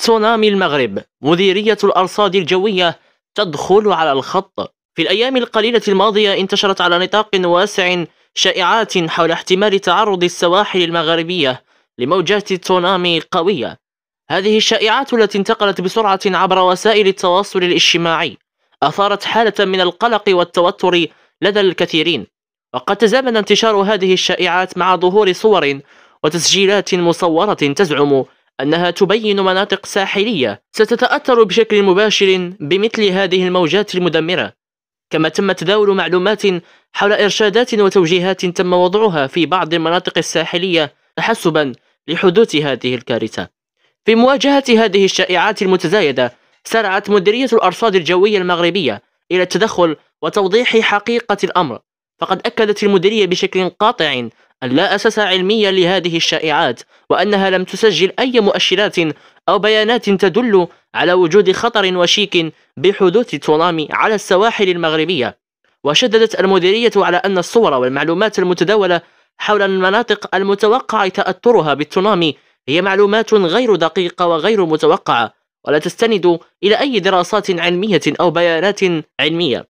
تسونامي المغرب مديرية الأرصاد الجوية تدخل على الخط في الأيام القليلة الماضية انتشرت على نطاق واسع شائعات حول احتمال تعرض السواحل المغربية لموجات تسونامي قوية هذه الشائعات التي انتقلت بسرعة عبر وسائل التواصل الاجتماعي أثارت حالة من القلق والتوتر لدى الكثيرين وقد تزامن انتشار هذه الشائعات مع ظهور صور وتسجيلات مصورة تزعم أنها تبين مناطق ساحلية ستتأثر بشكل مباشر بمثل هذه الموجات المدمرة كما تم تداول معلومات حول إرشادات وتوجيهات تم وضعها في بعض المناطق الساحلية تحسبا لحدوث هذه الكارثة في مواجهة هذه الشائعات المتزايدة سرعت مديرية الأرصاد الجوية المغربية إلى التدخل وتوضيح حقيقة الأمر فقد أكدت المديرية بشكل قاطع لا أساس علمي لهذه الشائعات وأنها لم تسجل أي مؤشرات أو بيانات تدل على وجود خطر وشيك بحدوث تsunami على السواحل المغربية وشددت المديرية على أن الصور والمعلومات المتداولة حول المناطق المتوقع تأثرها بالتونامي هي معلومات غير دقيقة وغير متوقعة ولا تستند إلى أي دراسات علمية أو بيانات علمية